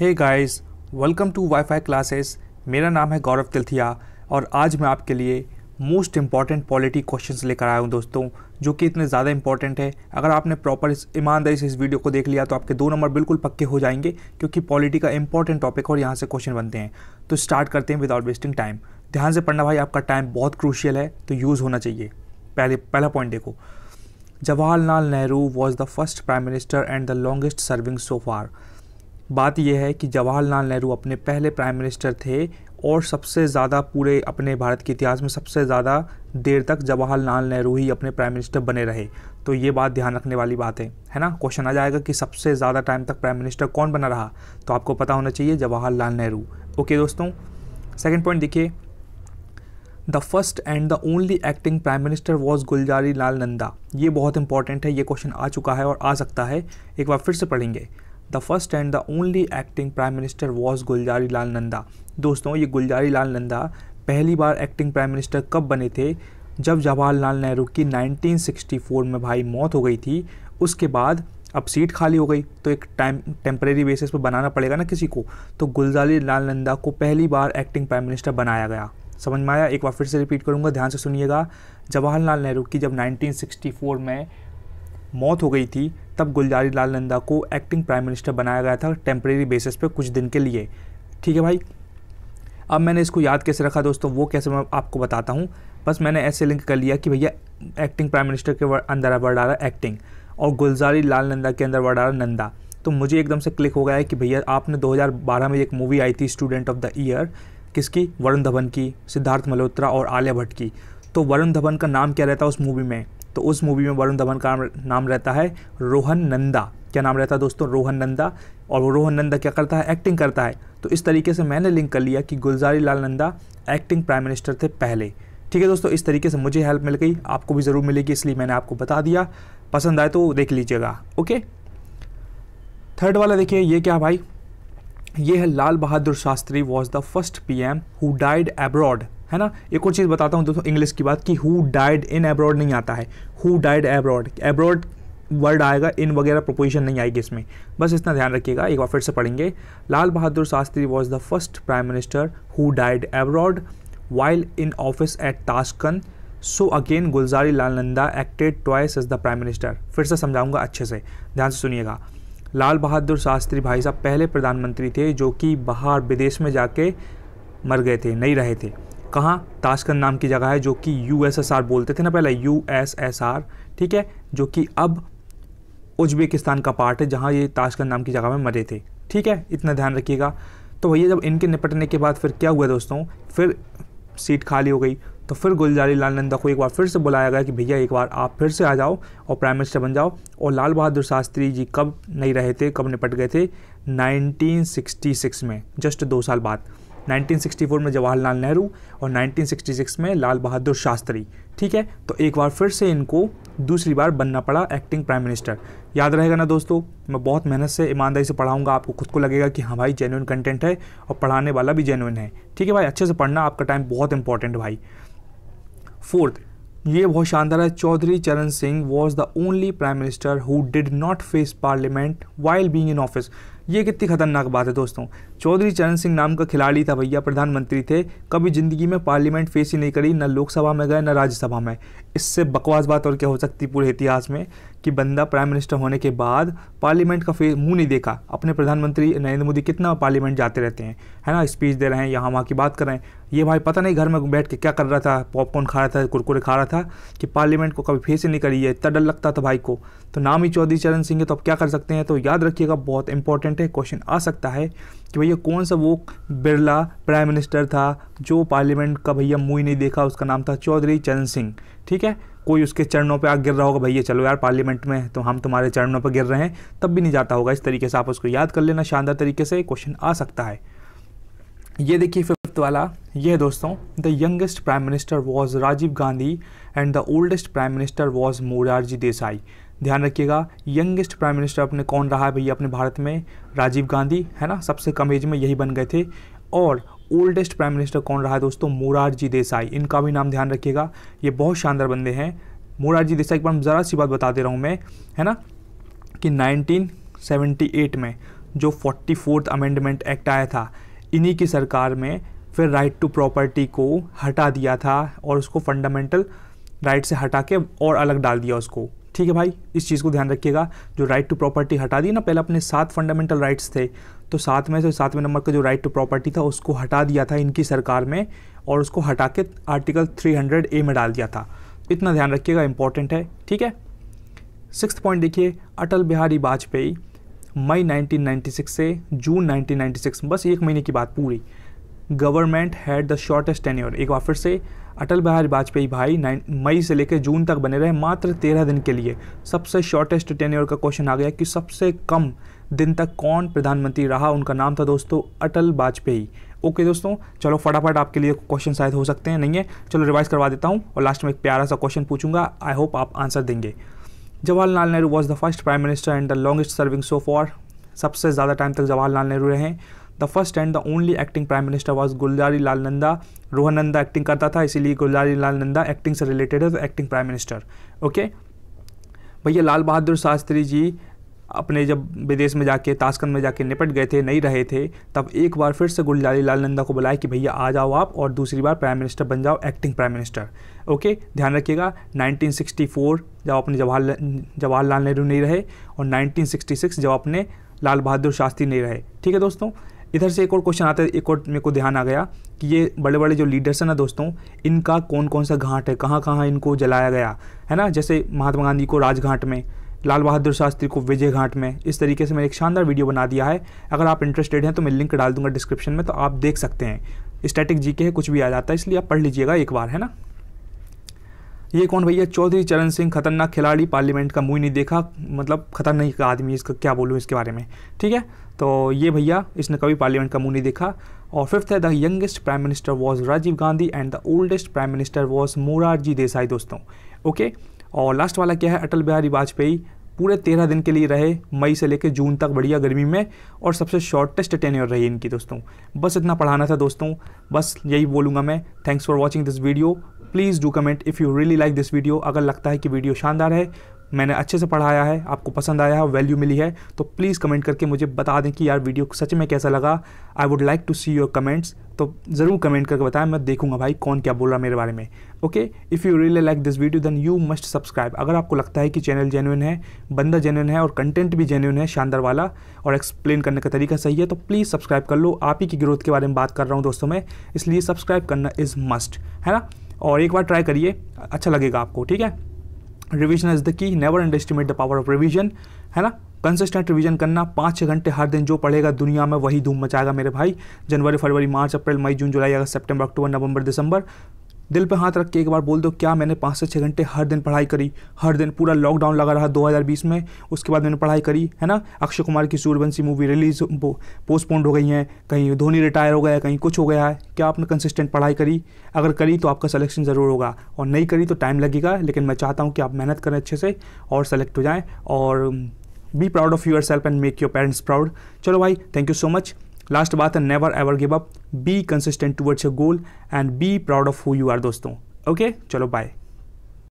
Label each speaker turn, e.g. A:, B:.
A: hey guys welcome to WiFi classes मेरा नाम है गौरव तिलथिया और आज मैं आपके लिए मोस्ट इम्पॉर्टेंट पॉलिटी क्वेश्चंस लेकर आया हूँ दोस्तों जो कि इतने ज़्यादा इंपॉर्टेंट है अगर आपने प्रॉपर इस ईमानदारी से इस वीडियो को देख लिया तो आपके दो नंबर बिल्कुल पक्के हो जाएंगे क्योंकि पॉलिटी का इंपॉर्टेंट टॉपिक और यहाँ से क्वेश्चन बनते हैं तो स्टार्ट करते हैं विदाउट वेस्टिंग टाइम ध्यान से पढ़ना भाई आपका टाइम बहुत क्रूशियल है तो यूज़ होना चाहिए पहले पहला पॉइंट देखो Jawaharlal Nehru was the first prime minister and the longest serving so far बात यह है कि जवाहरलाल नेहरू अपने पहले प्राइम मिनिस्टर थे और सबसे ज़्यादा पूरे अपने भारत के इतिहास में सबसे ज़्यादा देर तक जवाहरलाल नेहरू ही अपने प्राइम मिनिस्टर बने रहे तो ये बात ध्यान रखने वाली बात है है ना क्वेश्चन आ जाएगा कि सबसे ज़्यादा टाइम तक प्राइम मिनिस्टर कौन बना रहा तो आपको पता होना चाहिए जवाहरलाल नेहरू ओके दोस्तों सेकेंड पॉइंट देखिए the first and the only acting prime minister was Gulzari Lal Nanda ये बहुत इंपॉर्टेंट है ये क्वेश्चन आ चुका है और आ सकता है एक बार फिर से पढ़ेंगे the first and the only acting prime minister was Gulzari Lal Nanda दोस्तों ये गुलजारी लाल नंदा पहली बार एक्टिंग प्राइम मिनिस्टर कब बने थे जब जवाहरलाल नेहरू की 1964 में भाई मौत हो गई थी उसके बाद अब सीट खाली हो गई तो एक टाइम टेम्प्रेरी बेसिस पर बनाना पड़ेगा ना किसी को तो गुलजारी लाल नंदा को पहली बार एक्टिंग प्राइम मिनिस्टर बनाया गया समझ में आया एक बार फिर से रिपीट करूँगा ध्यान से सुनिएगा जवाहरलाल नेहरू की जब 1964 में मौत हो गई थी तब गुलजारी लाल नंदा को एक्टिंग प्राइम मिनिस्टर बनाया गया था टेम्प्रेरी बेसिस पर कुछ दिन के लिए ठीक है भाई अब मैंने इसको याद कैसे रखा दोस्तों वो कैसे मैं आपको बताता हूँ बस मैंने ऐसे लिंक कर लिया कि भैया एक्टिंग प्राइम मिनिस्टर के अंदर वर्ड आ रहा एक्टिंग और गुलजारी लाल नंदा के अंदर वर्ड आ रहा नंदा तो मुझे एकदम से क्लिक हो गया है कि भैया आपने 2012 में एक मूवी आई थी स्टूडेंट ऑफ द ईयर किसकी वरुण धवन की सिद्धार्थ मल्होत्रा और आलिया भट्ट की तो वरुण धवन का नाम क्या रहता है उस मूवी में तो उस मूवी में वरुण धवन का नाम रहता है रोहन नंदा क्या नाम रहता है दोस्तों रोहन नंदा और वो रोहन नंदा क्या करता है एक्टिंग करता है तो इस तरीके से मैंने लिंक कर लिया कि Gulzari Lal Nanda acting prime minister थे पहले ठीक है दोस्तों इस तरीके से मुझे हेल्प मिल गई आपको भी ज़रूर मिलेगी इसलिए मैंने आपको बता दिया पसंद आए तो देख लीजिएगा ओके थर्ड वाला देखिए ये क्या भाई ये है Lal Bahadur Shastri was the first P M who died abroad है ना एक और चीज़ बताता हूँ दोस्तों इंग्लिश की बात कि हु डाइड इन एब्रॉड नहीं आता है who died abroad abroad word आएगा इन वगैरह प्रपोजिशन नहीं आएगी इसमें बस इतना ध्यान रखिएगा एक बार फिर से पढ़ेंगे Lal Bahadur Shastri was the first prime minister who died abroad while in office at Tashkent so again Gulzari Lal Nanda acted twice as the prime minister फिर से समझाऊंगा अच्छे से ध्यान से सुनिएगा लाल बहादुर शास्त्री भाई साहब पहले प्रधानमंत्री थे जो कि बाहर विदेश में जाके मर गए थे नहीं रहे थे कहाँ ताशकंद नाम की जगह है जो कि यूएसएसआर बोलते थे ना पहले यूएसएसआर ठीक है जो कि अब उज्बेकिस्तान का पार्ट है जहाँ ये ताशकंद नाम की जगह में मरे थे ठीक है इतना ध्यान रखिएगा तो भैया जब इनके निपटने के बाद फिर क्या हुआ दोस्तों फिर सीट खाली हो गई तो फिर गुलजारी लाल नंदा को एक बार फिर से बुलाया गया कि भैया एक बार आप फिर से आ जाओ और प्राइम मिनिस्टर बन जाओ और लाल बहादुर शास्त्री जी कब नहीं रहे थे कब निपट गए थे 1966 में जस्ट दो साल बाद 1964 में जवाहरलाल नेहरू और 1966 में लाल बहादुर शास्त्री ठीक है तो एक बार फिर से इनको दूसरी बार बनना पड़ा एक्टिंग प्राइम मिनिस्टर याद रहेगा ना दोस्तों मैं बहुत मेहनत से ईमानदारी से पढ़ाऊंगा आपको खुद को लगेगा कि हाँ भाई जेन्यून कंटेंट है और पढ़ाने वाला भी जेन्यून है ठीक है भाई अच्छे से पढ़ना आपका टाइम बहुत इंपॉर्टेंट भाई फोर्थ ये बहुत शानदार है Chaudhary Charan Singh was the only prime minister who did not face parliament while being in office ये कितनी खतरनाक बात है दोस्तों चौधरी चरण सिंह नाम का खिलाड़ी था भैया प्रधानमंत्री थे कभी ज़िंदगी में पार्लियामेंट फेस ही नहीं करी ना लोकसभा में गए ना राज्यसभा में इससे बकवास बात और क्या हो सकती पूरे इतिहास में कि बंदा प्राइम मिनिस्टर होने के बाद पार्लियामेंट का फेस मुंह नहीं देखा अपने प्रधानमंत्री नरेंद्र मोदी कितना पार्लियामेंट जाते रहते हैं है ना स्पीच दे रहे हैं यहाँ वहाँ की बात कर रहे हैं ये भाई पता नहीं घर में बैठ के क्या कर रहा था पॉपकॉर्न खा रहा था कुरकुरे खा रहा था कि पार्लियामेंट को कभी फेस ही नहीं करी है इतना डर लगता था भाई को तो नाम ही चौधरी चरण सिंह है तो अब क्या कर सकते हैं तो याद रखिएगा बहुत इंपॉर्टेंट है क्वेश्चन आ सकता है कि भैया कौन सा वो बिरला प्राइम मिनिस्टर था जो पार्लियामेंट का भैया मुँह नहीं देखा उसका नाम था चौधरी चरण सिंह ठीक है कोई उसके चरणों पे आ गिर रहा होगा भैया चलो यार पार्लियामेंट में तो हम तुम्हारे चरणों पर गिर रहे हैं तब भी नहीं जाता होगा इस तरीके से आप उसको याद कर लेना शानदार तरीके से क्वेश्चन आ सकता है ये देखिए फिफ्थ वाला ये दोस्तों the youngest prime minister was Rajiv Gandhi and the oldest prime minister was Morarji Desai ध्यान रखिएगा यंगेस्ट प्राइम मिनिस्टर अपने कौन रहा है भैया अपने भारत में राजीव गांधी है ना सबसे कम एज में यही बन गए थे और ओल्डेस्ट प्राइम मिनिस्टर कौन रहा है दोस्तों मोरारजी देसाई इनका भी नाम ध्यान रखिएगा ये बहुत शानदार बंदे हैं मोरारजी देसाई एक बार ज़रा सी बात बता दे रहा हूँ मैं है ना कि 1978 में जो फोर्टी फोर्थ अमेंडमेंट एक्ट आया था इन्हीं की सरकार में फिर राइट टू प्रॉपर्टी को हटा दिया था और उसको फंडामेंटल राइट से हटा के और अलग डाल दिया उसको ठीक है भाई इस चीज़ को ध्यान रखिएगा जो राइट टू प्रॉपर्टी हटा दी ना पहले अपने सात फंडामेंटल राइट्स थे तो सात में से सातवें नंबर का जो राइट टू प्रॉपर्टी था उसको हटा दिया था इनकी सरकार में और उसको हटा के आर्टिकल 300 ए में डाल दिया था इतना ध्यान रखिएगा इंपॉर्टेंट है ठीक है सिक्स पॉइंट देखिए अटल बिहारी वाजपेयी मई 1996 से जून 1996 बस एक महीने की बात पूरी government had the shortest tenure एक बार फिर से अटल बिहारी वाजपेयी भाई मई से लेकर जून तक बने रहे मात्र तेरह दिन के लिए सबसे शॉर्टेस्ट टेन्योर का क्वेश्चन आ गया कि सबसे कम दिन तक कौन प्रधानमंत्री रहा उनका नाम था दोस्तों अटल वाजपेयी ओके दोस्तों चलो फटाफट आपके लिए क्वेश्चन शायद हो सकते हैं नहीं है चलो रिवाइज करवा देता हूँ और लास्ट में एक प्यारा सा क्वेश्चन पूछूंगा आई होप आप आंसर देंगे Jawaharlal Nehru was the first prime minister and the longest serving so for सबसे ज़्यादा टाइम तक जवाहरलाल नेहरू रहे हैं the first and the only acting prime minister was Gulzari Lal Nanda Rohan Nanda acting करता था इसीलिए गुलजारी लाल नंदा एक्टिंग से रिलेटेड है एक्टिंग प्राइम मिनिस्टर ओके भैया लाल बहादुर शास्त्री जी अपने जब विदेश में जाके ताशकंद में जाके निपट गए थे नहीं रहे थे तब एक बार फिर से गुलजारी लाल नंदा को बुलाया कि भैया आ जाओ आप और दूसरी बार प्राइम मिनिस्टर बन जाओ एक्टिंग प्राइम मिनिस्टर ओके ध्यान रखिएगा 1964 जब अपने जवाहर जवाहरलाल नेहरू नहीं रहे और 1966 जब अपने लाल बहादुर शास्त्री नहीं रहे ठीक है दोस्तों इधर से एक और क्वेश्चन आता है एक और मेरे को ध्यान आ गया कि ये बड़े बड़े जो लीडर्स हैं ना दोस्तों इनका कौन कौन सा घाट है कहाँ कहाँ इनको जलाया गया है ना जैसे महात्मा गांधी को राजघाट में लाल बहादुर शास्त्री को विजय घाट में इस तरीके से मैंने एक शानदार वीडियो बना दिया है अगर आप इंटरेस्टेड हैं तो मैं लिंक डाल दूंगा डिस्क्रिप्शन में तो आप देख सकते हैं स्टैटिक जी के कुछ भी आ जाता है इसलिए आप पढ़ लीजिएगा एक बार है ना ये कौन भैया चौधरी चरण सिंह खतरनाक खिलाड़ी पार्लियामेंट का मुँह नहीं देखा मतलब खतरनाक आदमी इसका क्या बोलूँ इसके बारे में ठीक है तो ये भैया इसने कभी पार्लियामेंट का मुंह नहीं देखा और फिफ्थ है the youngest prime minister was Rajiv Gandhi and the oldest prime minister was Morarji Desai दोस्तों ओके और लास्ट वाला क्या है अटल बिहारी वाजपेयी पूरे तेरह दिन के लिए रहे मई से लेकर जून तक बढ़िया गर्मी में और सबसे शॉर्टेस्ट टेन्योर रही इनकी दोस्तों बस इतना पढ़ाना था दोस्तों बस यही बोलूँगा मैं thanks for watching this video please do comment if you really like this video अगर लगता है कि वीडियो शानदार है मैंने अच्छे से पढ़ाया है आपको पसंद आया है वैल्यू मिली है तो प्लीज़ कमेंट करके मुझे बता दें कि यार वीडियो सच में कैसा लगा I would like to see your comments तो ज़रूर कमेंट करके बताएं मैं देखूंगा भाई कौन क्या बोल रहा है मेरे बारे में okay if you really like this video then you must subscribe अगर आपको लगता है कि चैनल जेनुअन है बंदा जेनुअन है और कंटेंट भी जेनुअन है शानदार वाला और एक्सप्लेन करने का तरीका सही है तो प्लीज़ सब्सक्राइब कर लो आप ही की ग्रोथ के बारे में बात कर रहा हूँ दोस्तों मैं इसलिए सब्सक्राइब करना इज़ मस्ट है ना और एक बार ट्राई करिए अच्छा लगेगा आपको ठीक है revision is the key never estimate the power of revision है ना कंसिस्टेंट रिवीजन करना पाँच छः घंटे हर दिन जो पढ़ेगा दुनिया में वही धूम मचाएगा मेरे भाई जनवरी फरवरी मार्च अप्रैल मई जून जुलाई अगस्त सेप्टेम्बर अक्टूबर नवंबर दिसंबर दिल पे हाथ रख के एक बार बोल दो क्या मैंने पाँच से छः घंटे हर दिन पढ़ाई करी हर दिन पूरा लॉकडाउन लगा रहा 2020 में उसके बाद मैंने पढ़ाई करी है ना अक्षय कुमार की सूर्यवंशी मूवी रिलीज पोस्टपोन्ड हो गई है कहीं धोनी रिटायर हो गया कहीं कुछ हो गया है क्या आपने कंसिस्टेंट पढ़ाई करी अगर करी तो आपका सलेक्शन ज़रूर होगा और नहीं करी तो टाइम लगेगा लेकिन मैं चाहता हूँ कि आप मेहनत करें अच्छे से और सेलेक्ट हो जाएँ और be proud of your self and make your parents proud चलो भाई thank you so much last बात है never ever give up be consistent towards your goal and be proud of who you are दोस्तों okay चलो bye